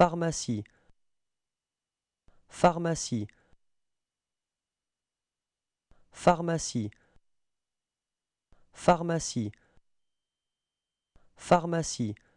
pharmacie pharmacie pharmacie pharmacie pharmacie